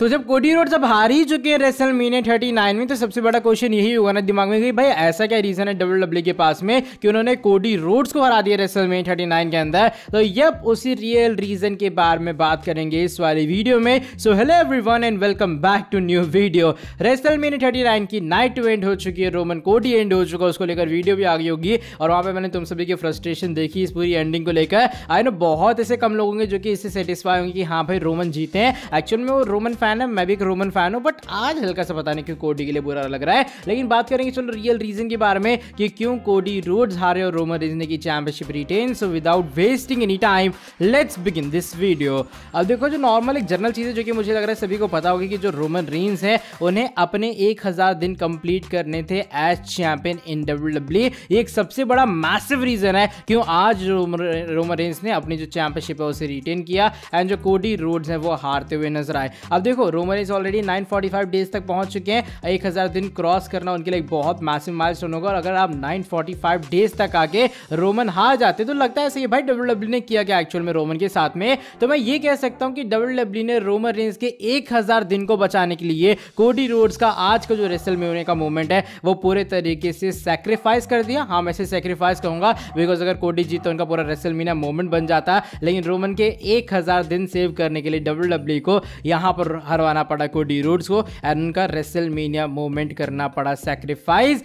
तो जब कोडी रोड जब हार ही चुके हैं रेसल मीने थर्टी नाइन में तो सबसे बड़ा क्वेश्चन यही होगा ना दिमाग में कि भाई ऐसा क्या रीजन है डब्ल्यू डब्ल्यू के पास में कि उन्होंने कोडी रोड्स को हरा दिया रेसल मीने थर्टी नाइन के अंदर तो ये उसी रियल रीजन के बारे में बात करेंगे इस वाली वीडियो में so hello one and welcome back to new video WrestleMania thirty nine की नाइट टू एंड हो चुकी है रोमन कोडी एंड हो चुका है उसको लेकर वीडियो भी आ गई होगी और वहाँ पर मैंने तुम सभी की फ्रस्ट्रेशन देखी इस पूरी एंडिंग को लेकर आई नो बहुत ऐसे कम लोग होंगे जो कि इससे सेटिस्फाई होंगे कि हाँ भाई रोमन जीते हैं एक्चुअल में वो रोमन फैन फैन है मैं भी एक रोमन फैन हूँ बट आज हल्का सा पता नहीं क्यों कोडी के लिए बुरा लग रहा है लेकिन बात करेंगे चलो रियल रीजन के बारे में कि क्यों कोडी रोड्स हारे और रोमन रीजन की championship retain so without wasting any time let's begin this video अब देखो जो नॉर्मल एक जनरल चीज़ है जो कि मुझे लग रहा है सभी को पता होगी कि जो रोमन रीन्स है उन्हें अपने एक दिन कंप्लीट करने थे एज चैंपियन इन डब्ल्यू एक सबसे बड़ा मैसिव रीज़न है क्यों आज रोमन रेंस ने अपनी जो चैंपियनशिप है उसे रिटेन किया एंड जो कोडी रोड्स हैं वो हारते हुए नजर आए अब देखो देखो रोमन इज ऑलरेडी 945 डेज तक पहुंच चुके हैं एक हज़ार दिन क्रॉस करना उनके लिए बहुत मैसिव माइलस्टोन होगा और अगर आप 945 डेज तक आके रोमन हार जाते तो लगता है सही भाई डब्ल्यू e ने किया गया एक्चुअल में रोमन के साथ में तो मैं ये कह सकता हूँ कि डब्ल्यू e ने रोमन रेंज के एक दिन को बचाने के लिए कोडी रोड्स का आज का जो रेसल में होने का मूवमेंट है वो पूरे तरीके से सेक्रीफाइस कर दिया हाँ मैं इसे सेक्रीफाइस कहूँगा बिकॉज अगर कोडी जीत तो उनका पूरा रेसल मीना मोमेंट बन जाता है लेकिन रोमन के एक हज़ार दिन सेव करने के लिए डब्ल्यू e को यहां पर हरवाना पड़ा कोडी रोड्स को एंड उनका रेसल मीनिया मूवमेंट करना पड़ा सेक्रीफाइस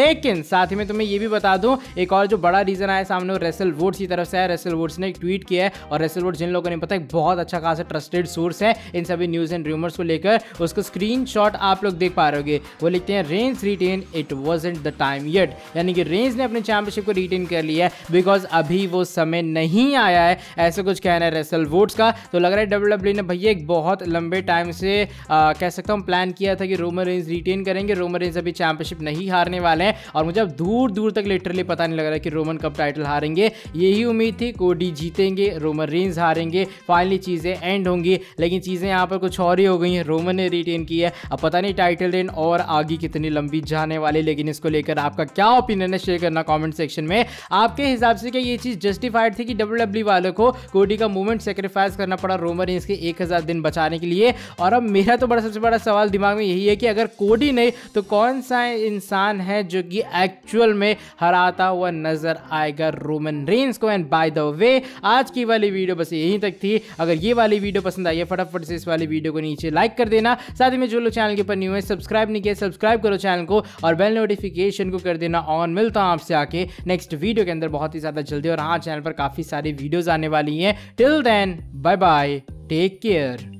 लेकिन साथ ही में तुम्हें ये भी बता दूं एक और जो बड़ा रीज़न आया सामने रेसल वोट्स की तरफ से है रेसल वोट्स ने ट्वीट किया है और रेसल वोट्स जिन लोगों ने पता है बहुत अच्छा खासा ट्रस्टेड सोर्स है इन सभी न्यूज़ एंड रूमर्स को लेकर उसका स्क्रीन आप लोग देख पा रहे वो लिखते हैं Reigns retain it was the time yet यानी कि रेंज ने अपने चैंपियनशिप को रिटेन कर लिया है बिकॉज अभी वो समय नहीं आया है ऐसा कुछ कहना है रेसल वोट्स का तो लग रहा है डब्ल्यू e ने भैया एक बहुत लंबे टाइम से आ, कह सकता हूँ प्लान किया था कि रोमन रेंज रिटेन करेंगे रोमन रेंज अभी चैंपियनशिप नहीं हारने वाले हैं और मुझे अब दूर दूर तक लिटरली पता नहीं लग रहा है कि रोमन कब टाइटल हारेंगे यही उम्मीद थी कोडी जीतेंगे रोमन रेंज हारेंगे फाइनली चीज़ें एंड होंगी लेकिन चीज़ें यहाँ पर कुछ और ही हो गई हैं रोमन ने रिटेन की है अब पता नहीं टाइटल रेन और आगे कितनी लंबी जाने वाली लेकिन इसको लेकर आपका क्या ओपिनियन है शेयर करना कॉमेंट सेक्शन में आपके हिसाब से क्या ये चीज़ जस्टिफाइड थी कि डब्ल्यू e वालों को कोडी का मूवमेंट सेक्रीफाइस करना पड़ा रोमन रेंज के एक दिन बचाने के लिए है और अब मेरा तो बड़ा सबसे बड़ा सवाल दिमाग में यही है कि अगर कोडी नहीं तो कौन सा इंसान है जो कि एक्चुअल में हराता हुआ नजर आएगा रोमन रेंस को एंड बाय द वे आज की वाली वीडियो बस यहीं तक थी अगर ये वाली वीडियो पसंद आई है फटाफट से इस वाली वीडियो को नीचे लाइक कर देना साथ ही में जो लोग चैनल के ऊपर न्यू है सब्सक्राइब नहीं किया सब्सक्राइब करो चैनल को और बेल नोटिफिकेशन को कर देना ऑन मिलता हूँ आपसे आके नेक्स्ट वीडियो के अंदर बहुत ही ज़्यादा जल्दी और हाँ चैनल पर काफ़ी सारी वीडियोज़ आने वाली हैं till then bye bye take care